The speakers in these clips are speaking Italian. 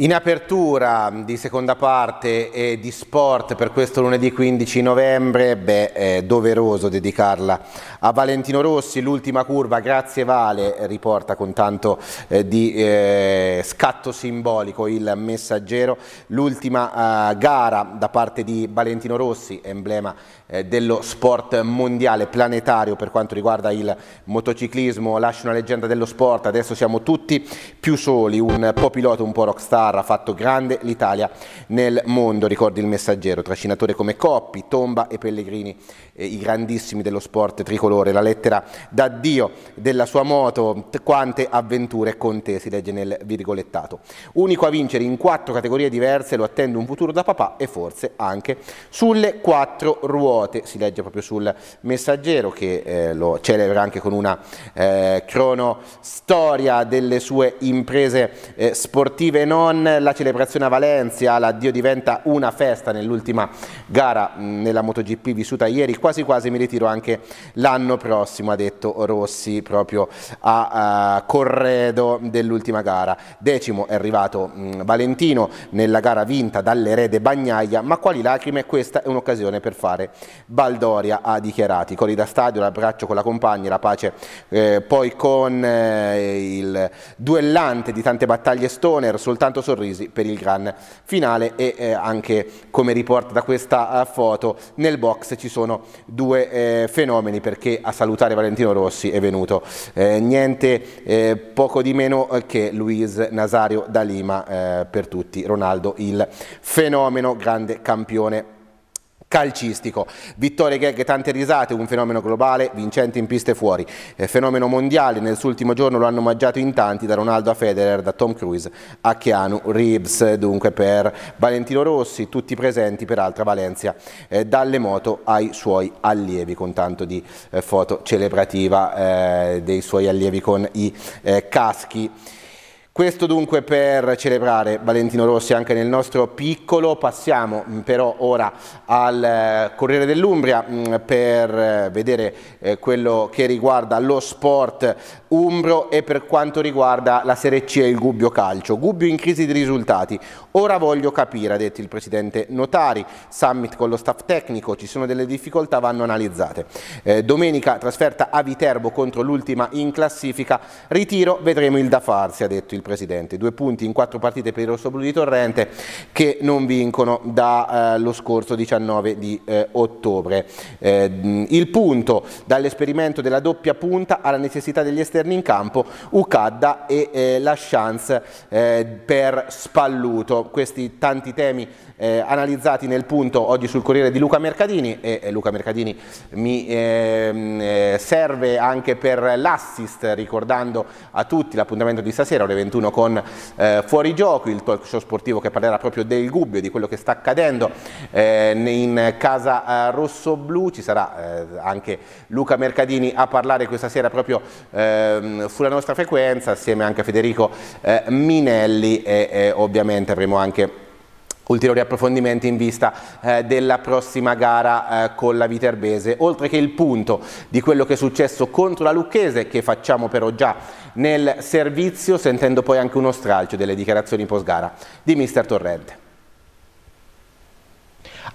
In apertura di seconda parte e di sport per questo lunedì 15 novembre, beh, è doveroso dedicarla a Valentino Rossi, l'ultima curva, grazie Vale, riporta con tanto eh, di eh, scatto simbolico il messaggero, l'ultima eh, gara da parte di Valentino Rossi, emblema eh, dello sport mondiale planetario per quanto riguarda il motociclismo, lascia una leggenda dello sport, adesso siamo tutti più soli, un po' pilota, un po' rockstar, Barra ha fatto grande l'Italia nel mondo, ricordi il messaggero, trascinatore come Coppi, Tomba e Pellegrini, eh, i grandissimi dello sport tricolore, la lettera d'addio della sua moto, quante avventure con te, si legge nel virgolettato. Unico a vincere in quattro categorie diverse, lo attende un futuro da papà e forse anche sulle quattro ruote, si legge proprio sul messaggero che eh, lo celebra anche con una eh, cronostoria delle sue imprese eh, sportive non con la celebrazione a Valencia, l'addio diventa una festa nell'ultima gara nella MotoGP vissuta ieri, quasi quasi mi ritiro anche l'anno prossimo, ha detto Rossi proprio a, a eh, corredo dell'ultima gara. Decimo è arrivato mh, Valentino nella gara vinta dall'erede Bagnaia, ma quali lacrime, questa è un'occasione per fare Baldoria, ha dichiarato. I da stadio, l'abbraccio con la compagna, la pace eh, poi con eh, il duellante di tante battaglie Stoner, soltanto Sorrisi per il gran finale e eh, anche come riporta da questa eh, foto nel box ci sono due eh, fenomeni perché a salutare Valentino Rossi è venuto eh, niente eh, poco di meno eh, che Luis Nasario da Lima per tutti, Ronaldo il fenomeno, grande campione calcistico. Vittorie gag tante risate, un fenomeno globale, vincente in piste fuori. Eh, fenomeno mondiale, nel suo ultimo giorno lo hanno mangiato in tanti, da Ronaldo a Federer, da Tom Cruise a Keanu Reeves. Dunque per Valentino Rossi, tutti presenti peraltro altra Valencia, eh, dalle moto ai suoi allievi, con tanto di eh, foto celebrativa eh, dei suoi allievi con i eh, caschi. Questo dunque per celebrare Valentino Rossi anche nel nostro piccolo, passiamo mm, però ora al eh, Corriere dell'Umbria mm, per eh, vedere eh, quello che riguarda lo sport Umbro e per quanto riguarda la Serie C e il Gubbio Calcio. Gubbio in crisi di risultati. Ora voglio capire, ha detto il presidente Notari, summit con lo staff tecnico, ci sono delle difficoltà, vanno analizzate. Eh, domenica trasferta a Viterbo contro l'ultima in classifica, ritiro, vedremo il da farsi, ha detto il presidente. Due punti in quattro partite per i rossoblù di Torrente che non vincono dallo eh, scorso 19 di eh, ottobre. Eh, il punto dall'esperimento della doppia punta alla necessità degli esterni esterni in campo Ucadda e eh, la chance eh, per Spalluto. Questi tanti temi eh, analizzati nel punto oggi sul Corriere di Luca Mercadini e eh, Luca Mercadini mi ehm, eh, serve anche per l'assist ricordando a tutti l'appuntamento di stasera ore 21 con eh, Fuorigioco, il talk show sportivo che parlerà proprio del Gubbio, di quello che sta accadendo eh, in casa eh, rosso-blu, ci sarà eh, anche Luca Mercadini a parlare questa sera proprio ehm, sulla nostra frequenza assieme anche a Federico Minelli e ovviamente avremo anche ulteriori approfondimenti in vista eh, della prossima gara eh, con la Viterbese, oltre che il punto di quello che è successo contro la Lucchese che facciamo però già nel servizio sentendo poi anche uno stralcio delle dichiarazioni post gara di mister Torrente.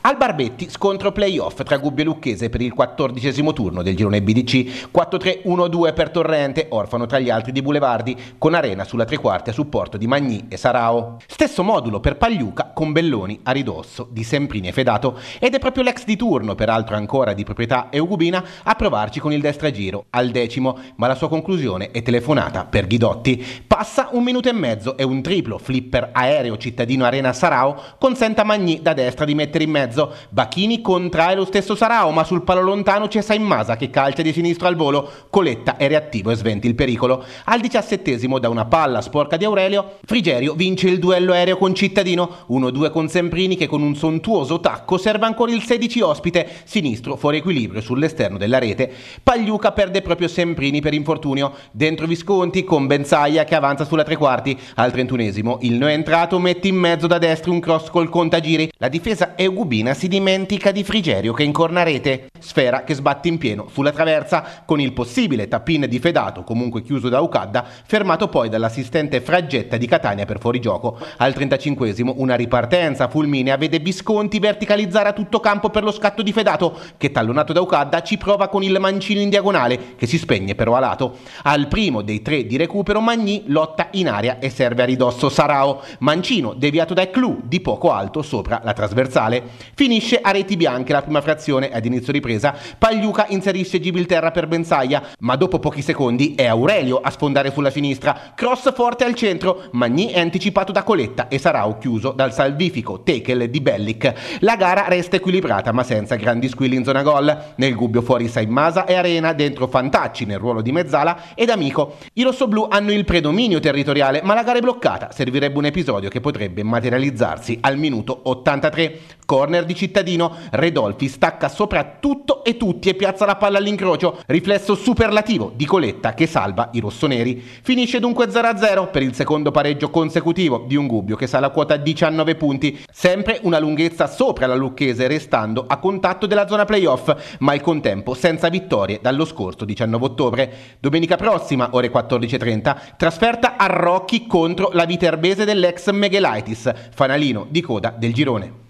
Al Barbetti scontro playoff tra Gubbio e Lucchese per il quattordicesimo turno del girone BDC, 4-3-1-2 per Torrente, orfano tra gli altri di Boulevardi, con Arena sulla tre quarti a supporto di Magni e Sarao. Stesso modulo per Pagliuca con Belloni a ridosso di Semprini e Fedato ed è proprio l'ex di turno, peraltro ancora di proprietà eugubina, a provarci con il destragiro al decimo, ma la sua conclusione è telefonata per Ghidotti. Passa un minuto e mezzo e un triplo flipper aereo cittadino Arena Sarao consente a Magni da destra di mettere in mezzo mezzo. Bachini contrae lo stesso Sarao, ma sul palo lontano c'è Saimmasa che calcia di sinistro al volo. Coletta è reattivo e sventi il pericolo. Al diciassettesimo, da una palla sporca di Aurelio, Frigerio vince il duello aereo con Cittadino. 1-2 con Semprini che con un sontuoso tacco serve ancora il 16 ospite, sinistro fuori equilibrio sull'esterno della rete. Pagliuca perde proprio Semprini per infortunio. Dentro Visconti con Benzaia che avanza sulla tre quarti. Al trentunesimo, il no entrato mette in mezzo da destra un cross col contagiri. La difesa è uguale Bobina si dimentica di Frigerio che incorna rete sfera che sbatte in pieno sulla traversa con il possibile tappin di Fedato, comunque chiuso da Ucadda, fermato poi dall'assistente Fraggetta di Catania per fuorigioco. Al 35 una ripartenza fulminea vede Visconti verticalizzare a tutto campo per lo scatto di Fedato, che tallonato da Ucadda ci prova con il mancino in diagonale, che si spegne però a lato. Al primo dei tre di recupero Magni lotta in aria e serve a ridosso Sarao. Mancino deviato da Clou di poco alto sopra la trasversale. Finisce a reti bianche la prima frazione ad inizio ripresa ripresa, Pagliuca inserisce Gibilterra per Benzaia, ma dopo pochi secondi è Aurelio a sfondare sulla sinistra, cross forte al centro, Magni è anticipato da Coletta e sarà occhiuso dal salvifico Tekel di Bellic. La gara resta equilibrata ma senza grandi squilli in zona gol, nel gubbio fuori Saimasa e Arena, dentro Fantacci nel ruolo di mezzala ed Amico. I rossoblù hanno il predominio territoriale ma la gara è bloccata, servirebbe un episodio che potrebbe materializzarsi al minuto 83. Corner di Cittadino, Redolfi stacca soprattutto tutto e tutti e piazza la palla all'incrocio. Riflesso superlativo di Coletta che salva i rossoneri. Finisce dunque 0-0 per il secondo pareggio consecutivo di un Gubbio che sa la quota 19 punti, sempre una lunghezza sopra la Lucchese restando a contatto della zona playoff, ma al contempo senza vittorie dallo scorso 19 ottobre. Domenica prossima, ore 14.30, trasferta a Rocchi contro la Viterbese dell'ex Meghelaitis, fanalino di coda del girone.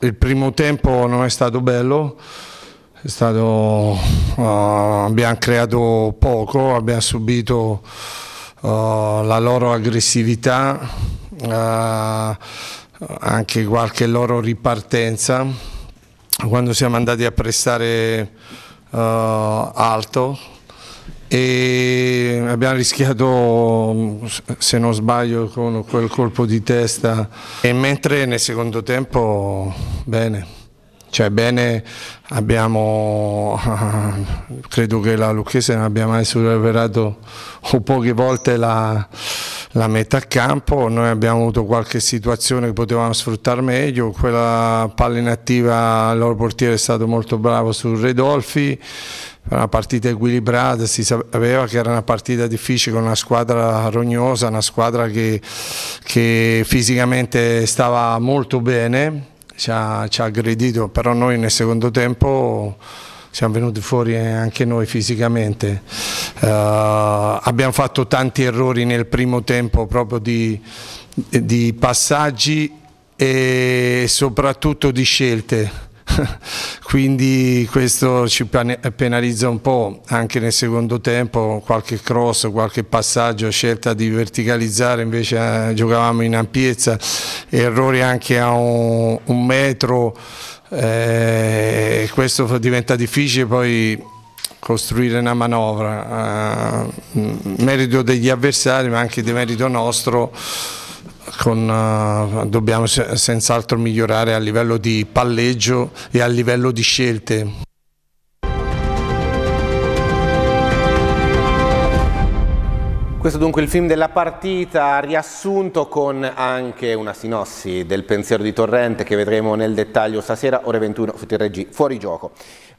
Il primo tempo non è stato bello, Stato, uh, abbiamo creato poco, abbiamo subito uh, la loro aggressività, uh, anche qualche loro ripartenza. Quando siamo andati a prestare alto e abbiamo rischiato se non sbaglio con quel colpo di testa e mentre nel secondo tempo bene cioè bene abbiamo, credo che la Lucchese non abbia mai superato o poche volte la, la metà campo, noi abbiamo avuto qualche situazione che potevamo sfruttare meglio, quella palla inattiva il loro portiere è stato molto bravo su Redolfi, una partita equilibrata, si sapeva che era una partita difficile con una squadra rognosa, una squadra che, che fisicamente stava molto bene ci ha, ci ha aggredito, però noi nel secondo tempo siamo venuti fuori anche noi fisicamente. Uh, abbiamo fatto tanti errori nel primo tempo proprio di, di passaggi e soprattutto di scelte quindi questo ci penalizza un po' anche nel secondo tempo, qualche cross, qualche passaggio, scelta di verticalizzare, invece eh, giocavamo in ampiezza, errori anche a un, un metro, eh, questo diventa difficile poi costruire una manovra, eh, merito degli avversari ma anche di merito nostro con, uh, dobbiamo senz'altro migliorare a livello di palleggio e a livello di scelte. Questo dunque è il film della partita, riassunto con anche una sinossi del pensiero di Torrente che vedremo nel dettaglio stasera, ore 21 su TRG, fuori gioco.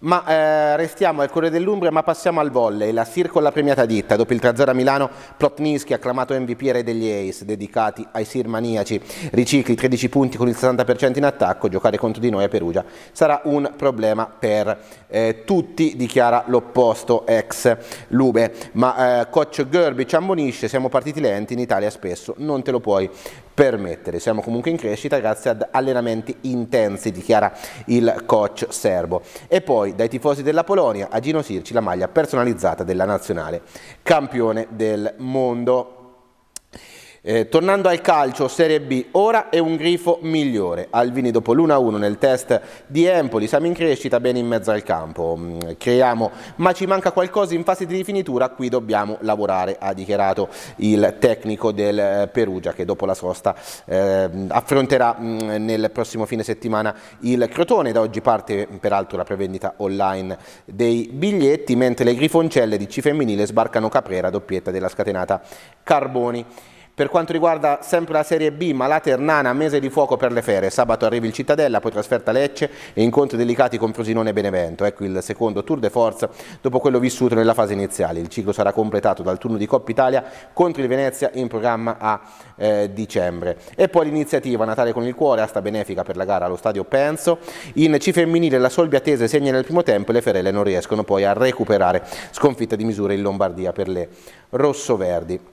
Ma eh, restiamo al Corriere dell'Umbria, ma passiamo al volley. La Circola premiata ditta, dopo il 3-0 a Milano, Plotniski acclamato MVP re degli Ace, dedicati ai sirmaniaci. Ricicli 13 punti con il 60% in attacco, giocare contro di noi a Perugia sarà un problema per eh, tutti, dichiara l'opposto ex Lube. Ma eh, coach ci ammonisce, siamo partiti lenti, in Italia spesso non te lo puoi permettere. Siamo comunque in crescita grazie ad allenamenti intensi, dichiara il coach serbo. E poi dai tifosi della Polonia a Gino Sirci la maglia personalizzata della nazionale, campione del mondo. Eh, tornando al calcio, Serie B, ora è un grifo migliore. Alvini dopo l'1-1 nel test di Empoli, siamo in crescita bene in mezzo al campo, mm, creiamo, ma ci manca qualcosa in fase di rifinitura, qui dobbiamo lavorare, ha dichiarato il tecnico del eh, Perugia che dopo la sosta eh, affronterà mh, mm, nel prossimo fine settimana il Crotone. Da oggi parte mm, peraltro la prevendita online dei biglietti, mentre le grifoncelle di C femminile sbarcano Caprera, doppietta della scatenata Carboni. Per quanto riguarda sempre la Serie B, Malaternana, mese di fuoco per le fere. Sabato arrivi il Cittadella, poi trasferta Lecce e incontri delicati con Frosinone e Benevento. Ecco il secondo tour de force dopo quello vissuto nella fase iniziale. Il ciclo sarà completato dal turno di Coppa Italia contro il Venezia in programma a eh, dicembre. E poi l'iniziativa Natale con il cuore, asta benefica per la gara allo stadio Penso. In C femminile la Solbiatese segna nel primo tempo e le Ferelle non riescono poi a recuperare. Sconfitta di misura in Lombardia per le rossoverdi.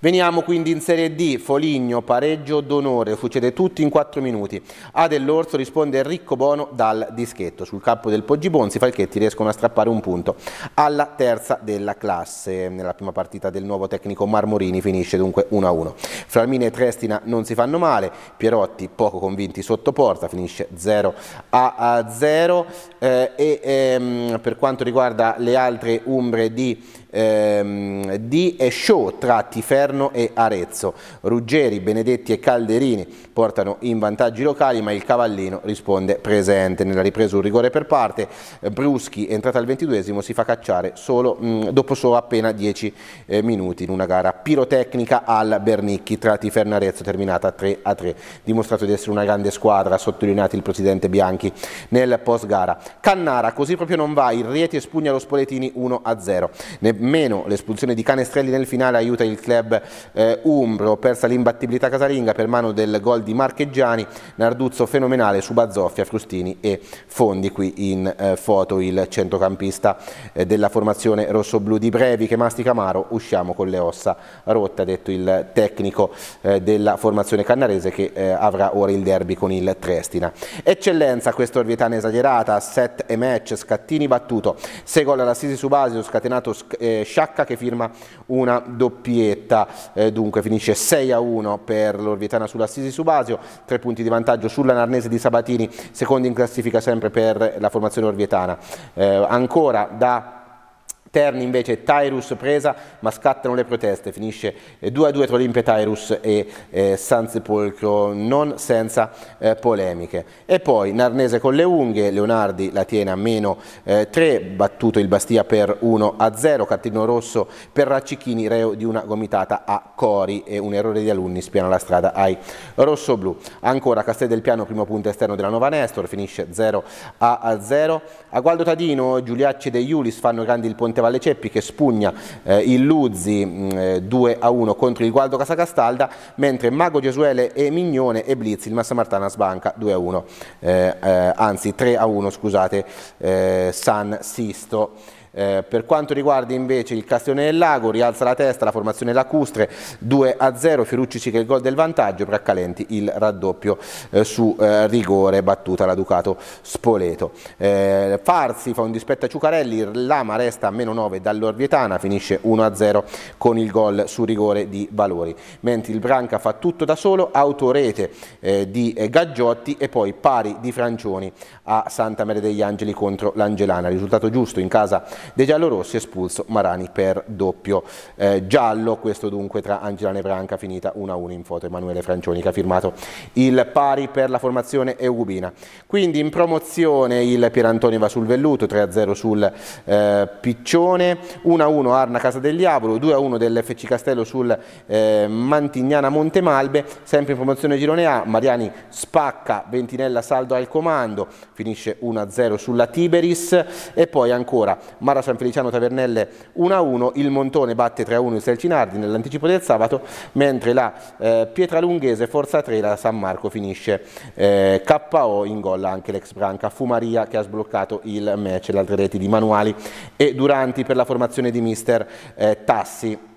Veniamo quindi in Serie D, Foligno, pareggio d'onore, succede tutti in 4 minuti. A dell'Orso risponde Ricco Bono dal dischetto, sul campo del Poggibonsi i Falchetti riescono a strappare un punto alla terza della classe. Nella prima partita del nuovo tecnico Marmorini finisce dunque 1-1. Flamine e Trestina non si fanno male, Pierotti poco convinti sotto porta, finisce 0-0 eh, e ehm, per quanto riguarda le altre umbre di, ehm, di Show tra Tifer Salerno e Arezzo. Ruggeri, Benedetti e Calderini portano in vantaggi locali ma il Cavallino risponde presente. Nella ripresa un rigore per parte, Bruschi entrata al ventiduesimo si fa cacciare solo, mh, mm, dopo solo appena 10 eh, minuti in una gara pirotecnica al Bernicchi tra Tiferno e Arezzo terminata 3 a 3. Dimostrato di essere una grande squadra, ha sottolineato il presidente Bianchi nel post gara. Cannara così proprio non va, il Rieti espugna lo Spoletini 1 a 0. Nemmeno l'espulsione di Canestrelli nel finale aiuta il club eh, Umbro, persa l'imbattibilità casalinga per mano del gol di Marcheggiani, Narduzzo fenomenale su Bazzoffia, Frustini e Fondi qui in eh, foto il centrocampista eh, della formazione rossoblu di Brevi che mastica amaro, usciamo con le ossa rotte, ha detto il tecnico eh, della formazione cannarese che eh, avrà ora il derby con il Trestina. Eccellenza, questa orvietana esagerata, set e match, scattini battuto, 6 gol all'assisi su Basio, scatenato eh, Sciacca che firma una doppietta eh, dunque finisce 6 a 1 per l'Orvietana sull'Assisi Subasio, tre punti di vantaggio sulla Narnese di Sabatini, secondo in classifica sempre per la formazione orvietana. Eh, ancora da Terni invece Tyrus presa ma scattano le proteste, finisce 2-2 eh, tra Olimpia Tyrus e eh, San non senza eh, polemiche. E poi Narnese con le unghie, Leonardi la tiene a meno eh, 3, battuto il Bastia per 1-0, Cattino rosso per Raccichini, reo di una gomitata a Cori e un errore di alunni spiana la strada ai rossoblù. Ancora Castel del Piano, primo punto esterno della Nova Nestor, finisce 0-0. A Gualdo Tadino, Giuliacci e De Iulis fanno grandi il ponte Monte Valle Ceppi che spugna eh, il Luzzi mh, mm, eh, 2 a 1 contro il Gualdo Casacastalda, mentre Mago Gesuele e Mignone e Blitz il Massamartana sbanca 2 a 1, eh, eh, anzi 3 a 1 scusate, eh, San Sisto. Eh, per quanto riguarda invece il Castione del Lago, rialza la testa la formazione lacustre 2 a 0, Ferrucci che il gol del vantaggio, Braccalenti il raddoppio eh, su eh, rigore battuta la Ducato Spoleto. Eh, Farsi fa un dispetto a Ciucarelli, Lama resta a meno 9 dall'Orvietana, finisce 1 a 0 con il gol su rigore di Valori, mentre il Branca fa tutto da solo, autorete eh, di eh, Gaggiotti e poi pari di Francioni a Santa Maria degli Angeli contro l'Angelana, risultato giusto in casa dei giallorossi espulso Marani per doppio eh, giallo, questo dunque tra Angirane e Branca finita 1-1 in foto Emanuele Francioni che ha firmato il pari per la formazione Eugubina. Quindi in promozione il Pierantoni va sul Velluto, 3-0 sul eh, Piccione, 1-1 Arna Casa del Diavolo, 2-1 dell'FC Castello sul eh, Mantignana Montemalbe, sempre in promozione Girone A, Mariani spacca Ventinella Saldo al comando, finisce 1-0 sulla Tiberis e poi ancora Mara San Feliciano Tavernelle 1-1, il Montone batte 3-1 il Selcinardi nell'anticipo del sabato, mentre la eh, Pietralunghese Forza 3 la San Marco finisce eh, KO in gol anche l'ex Branca Fumaria che ha sbloccato il match, le altre reti di Manuali e Duranti per la formazione di mister eh, Tassi.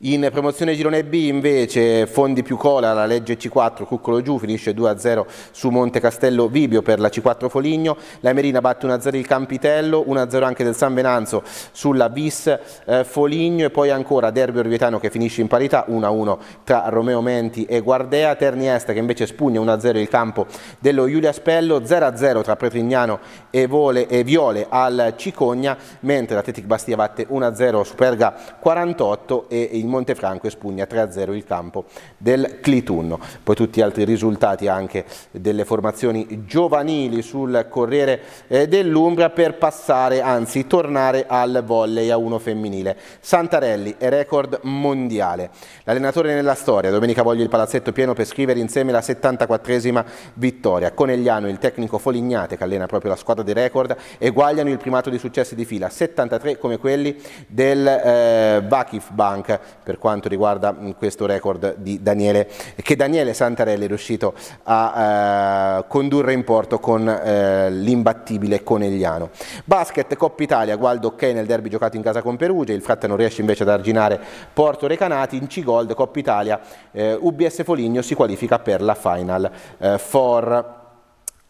In promozione girone B invece fondi più cola la legge C4 Cuccolo Giù finisce 2-0 su Monte Castello Vibio per la C4 Foligno, la Merina batte 1-0 il Campitello, 1-0 anche del San Venanzo sulla Vis eh, Foligno e poi ancora Derby Orvietano che finisce in parità 1-1 tra Romeo Menti e Guardea, Terni Est che invece spugna 1-0 il campo dello Giulia Spello, 0-0 tra Pretrignano e, Vole, e Viole al Cicogna, mentre l'Atletic Bastia batte 1-0 su Perga 48 e in il Montefranco espugna 3-0 il campo del Clitunno. Poi tutti gli altri risultati anche delle formazioni giovanili sul Corriere eh, dell'Umbra per passare, anzi tornare al volley a uno femminile. Santarelli è record mondiale. L'allenatore nella storia, domenica voglio il palazzetto pieno per scrivere insieme la 74esima vittoria. Conegliano, il tecnico Folignate che allena proprio la squadra dei record, eguagliano il primato di successi di fila, 73 come quelli del eh, Vakif Bank per quanto riguarda mm, questo record di Daniele, che Daniele Santarelli è riuscito a eh, condurre in porto con eh, l'imbattibile Conegliano. Basket, Coppa Italia, Gualdo ok nel derby giocato in casa con Perugia, il Fratta non riesce invece ad arginare Porto Recanati, in C-Gold, Coppa Italia, eh, UBS Foligno si qualifica per la Final eh, Four.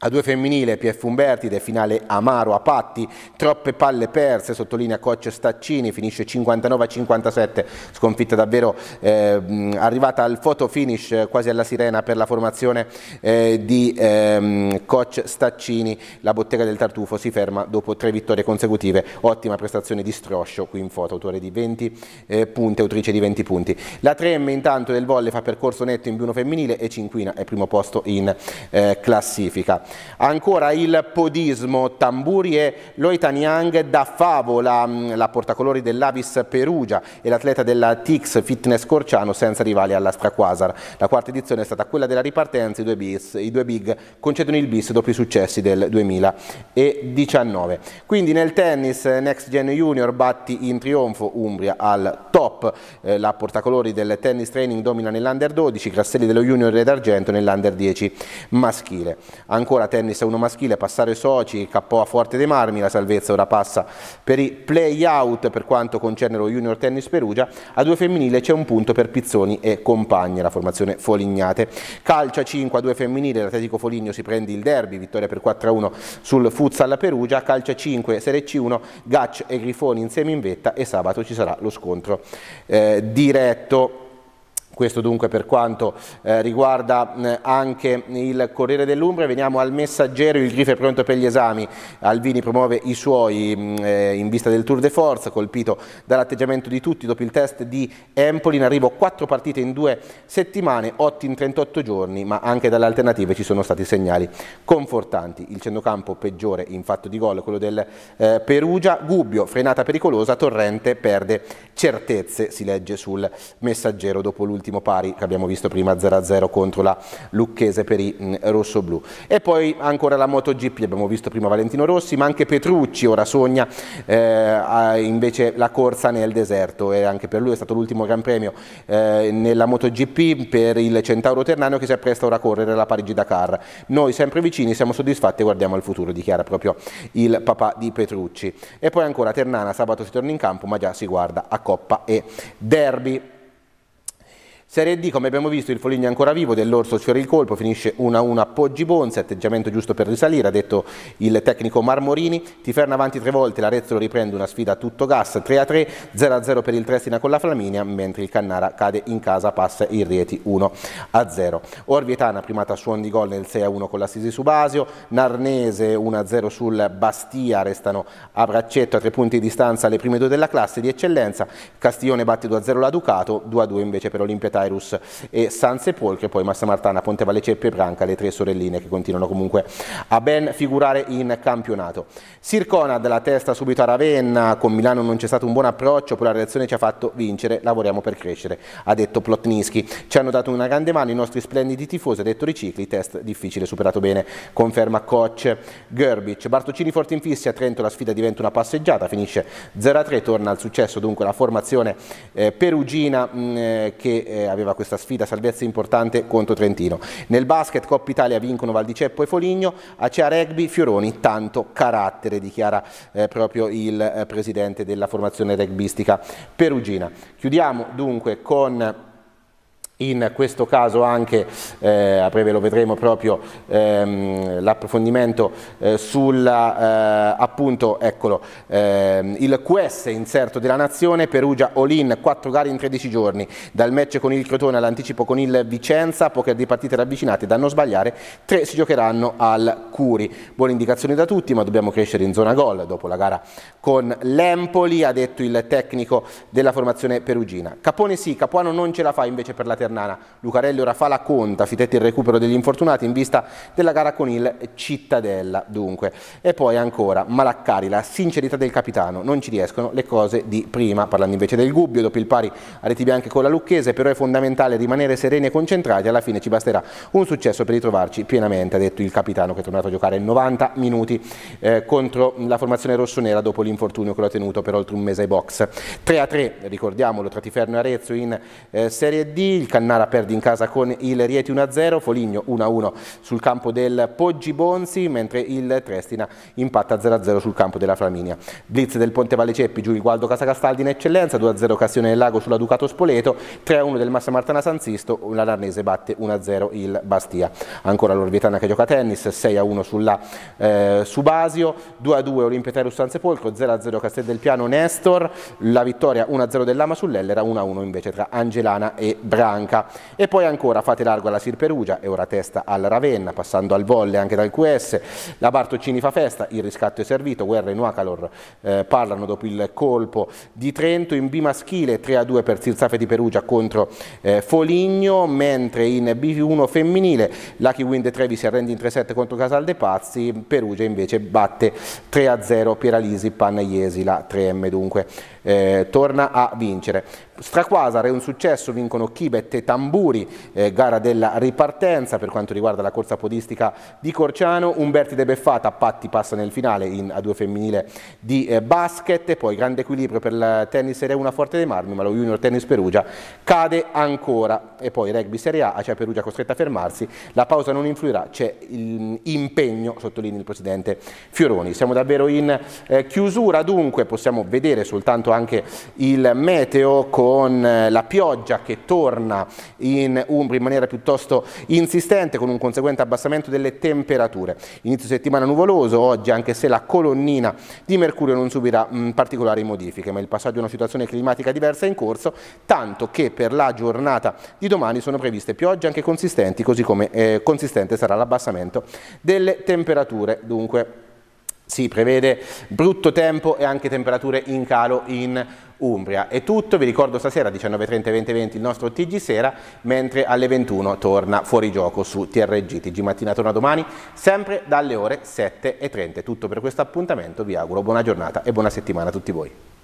A due femminile PF Umberti del finale amaro a patti, troppe palle perse, sottolinea coach Staccini, finisce 59 57, sconfitta davvero eh, arrivata al photo finish eh, quasi alla sirena per la formazione eh, di eh, coach Staccini, la bottega del Tartufo si ferma dopo tre vittorie consecutive, ottima prestazione di Stroscio qui in foto, autore di 20 eh, punti, autrice di 20 punti. La 3M intanto del volle fa percorso netto in B1 femminile e Cinquina è primo posto in eh, classifica. Ancora il podismo, tamburi e Loitaniang da favola, mm, la portacolori dell'Avis Perugia e l'atleta della TIX Fitness Corciano senza rivali alla Straquasar. La quarta edizione è stata quella della ripartenza, i due, bis, i due big concedono il bis dopo i successi del 2019. Quindi nel tennis eh, Next Gen Junior batti in trionfo Umbria al top, eh, la portacolori del tennis training domina nell'under 12, Crasselli dello Junior ed Argento nell'under 10 maschile. Ancora ancora tennis a uno maschile, passare soci, cappò a Forte dei Marmi, la salvezza ora passa per i play-out per quanto concerne lo Junior Tennis Perugia, a due femminile c'è un punto per Pizzoni e Compagni, la formazione Folignate. Calcia 5 a 2 femminile, l'Atletico Foligno si prende il derby, vittoria per 4-1 sul Futsal Perugia, calcia 5 Serie C1, Gacci e Grifoni insieme in vetta e sabato ci sarà lo scontro eh, diretto. Questo dunque per quanto eh, riguarda eh, anche il Corriere dell'Umbria. Veniamo al messaggero, il grifo è pronto per gli esami. Alvini promuove i suoi mh, mm, eh, in vista del Tour de Force, colpito dall'atteggiamento di tutti dopo il test di Empoli. In arrivo quattro partite in due settimane, 8 in 38 giorni, ma anche dalle alternative ci sono stati segnali confortanti. Il centrocampo peggiore in fatto di gol, quello del eh, Perugia. Gubbio, frenata pericolosa, Torrente perde certezze, si legge sul messaggero dopo l'ultimo l'ultimo pari che abbiamo visto prima 0-0 contro la Lucchese per i mh, rossoblù. E poi ancora la MotoGP, abbiamo visto prima Valentino Rossi, ma anche Petrucci ora sogna eh, invece la corsa nel deserto e anche per lui è stato l'ultimo Gran Premio eh, nella MotoGP per il Centauro Ternano che si appresta ora a correre la Parigi Dakar. Noi sempre vicini, siamo soddisfatti e guardiamo al futuro, dichiara proprio il papà di Petrucci. E poi ancora Ternana, sabato si torna in campo, ma già si guarda a Coppa e Derby. Serie D, come abbiamo visto, il Foligno è ancora vivo, dell'Orso c'era il colpo, finisce 1-1 a Poggi Bonzi, atteggiamento giusto per risalire, ha detto il tecnico Marmorini, Tiferna avanti tre volte, l'Arezzo lo riprende, una sfida a tutto gas, 3-3, 0-0 per il Trestina con la Flaminia, mentre il Cannara cade in casa, passa il Rieti 1-0. Orvietana, primata a suon di gol nel 6-1 con l'assisi su Basio, Narnese 1-0 sul Bastia, restano a braccetto a tre punti di distanza le prime due della classe di eccellenza, Castiglione batte 2-0 la Ducato, 2-2 invece per Olimpia Tyrus e San e poi Marsamartana, Ponte Valle Ceppi e Branca, le tre sorelline che continuano comunque a ben figurare in campionato. Sir Conad, la testa subito a Ravenna, con Milano non c'è stato un buon approccio, poi la reazione ci ha fatto vincere, lavoriamo per crescere, ha detto Plotnischi. Ci hanno dato una grande mano i nostri splendidi tifosi, ha detto Ricicli, test difficile, superato bene, conferma coach Gerbic. Bartocini forte in fissi, a Trento la sfida diventa una passeggiata, finisce 0-3, torna al successo dunque la formazione eh, perugina mh, eh, che eh, aveva questa sfida salvezza importante contro Trentino. Nel basket Coppa Italia vincono Valdiceppo e Foligno, ACEA Rugby Fioroni tanto carattere, dichiara eh, proprio il eh, presidente della formazione rugbistica perugina. Chiudiamo dunque con in questo caso anche, eh, a breve lo vedremo proprio, ehm, l'approfondimento eh, sulla, eh, appunto, eccolo, ehm, il QS inserto della Nazione, Perugia Olin, 4 gare in 13 giorni, dal match con il Crotone all'anticipo con il Vicenza, poker di partite ravvicinate, da non sbagliare, 3 si giocheranno al Curi. Buone indicazioni da tutti, ma dobbiamo crescere in zona gol dopo la gara con l'Empoli, ha detto il tecnico della formazione perugina. Capone sì, Capuano non ce la fa invece per la terza Ternana. Lucarelli ora fa la conta, Fitetti il recupero degli infortunati in vista della gara con il Cittadella dunque. E poi ancora Malaccari, la sincerità del capitano, non ci riescono le cose di prima, parlando invece del Gubbio, dopo il pari a reti bianche con la Lucchese, però è fondamentale rimanere sereni e concentrati, alla fine ci basterà un successo per ritrovarci pienamente, ha detto il capitano che è tornato a giocare 90 minuti eh, contro la formazione rossonera dopo l'infortunio che lo ha tenuto per oltre un mese ai box. 3 a 3, ricordiamolo, tra Tiferno e Arezzo in eh, Serie D, il Cannara perde in casa con il Rieti 1-0, Foligno 1-1 sul campo del Poggi Bonzi, mentre il Trestina impatta 0-0 sul campo della Flaminia. Blitz del Ponte Valle Ceppi, giù Gualdo Casacastaldi in eccellenza, 2-0 Cassione del Lago sulla Ducato Spoleto, 3-1 del Massa Martana Sanzisto, Sisto, la Larnese batte 1-0 il Bastia. Ancora l'Orvietana che gioca a tennis, 6-1 sulla eh, Subasio, 2-2 Olimpia Terus San 0-0 Castel del Piano Nestor, la vittoria 1-0 dell'Ama sull'Ellera, 1-1 invece tra Angelana e Branca. Bianca e poi ancora fate largo alla Sir Perugia e ora testa al Ravenna, passando al volle anche dal QS, la Bartoccini fa festa, il riscatto è servito, Guerra e Nuacalor eh, parlano dopo il colpo di Trento in B maschile 3 a 2 per Sirsafe di Perugia contro eh, Foligno, mentre in B1 femminile Lucky Wind Trevi si arrende in 3-7 contro Casalde Pazzi, Perugia invece batte 3 a 0 Pieralisi Panagliesi la 3M dunque eh, torna a vincere. Straquasar è un successo, vincono Kibet e Tamburi, eh, gara della ripartenza per quanto riguarda la corsa podistica di Corciano, Umberti De Beffata, Patti passa nel finale in A2 femminile di eh, basket, poi grande equilibrio per il tennis Serie 1 a Forte dei Marmi, ma lo Junior Tennis Perugia cade ancora e poi rugby Serie A, c'è Perugia costretta a fermarsi, la pausa non influirà, c'è mm, impegno, sottolinea il Presidente Fioroni. Siamo davvero in eh, chiusura dunque, possiamo vedere soltanto anche il meteo con eh, la pioggia che torna in Umbria in maniera piuttosto insistente con un conseguente abbassamento delle temperature. Inizio settimana nuvoloso oggi anche se la colonnina di mercurio non subirà mm, particolari modifiche ma il passaggio a una situazione climatica diversa è in corso tanto che per la giornata di domani sono previste piogge anche consistenti così come eh, consistente sarà l'abbassamento delle temperature. Dunque si prevede brutto tempo e anche temperature in calo in Umbria. È tutto, vi ricordo stasera 19.30-20.20 il nostro TG Sera, mentre alle 21 torna fuori gioco su TRG. TG Mattina torna domani, sempre dalle ore 7.30. Tutto per questo appuntamento, vi auguro buona giornata e buona settimana a tutti voi.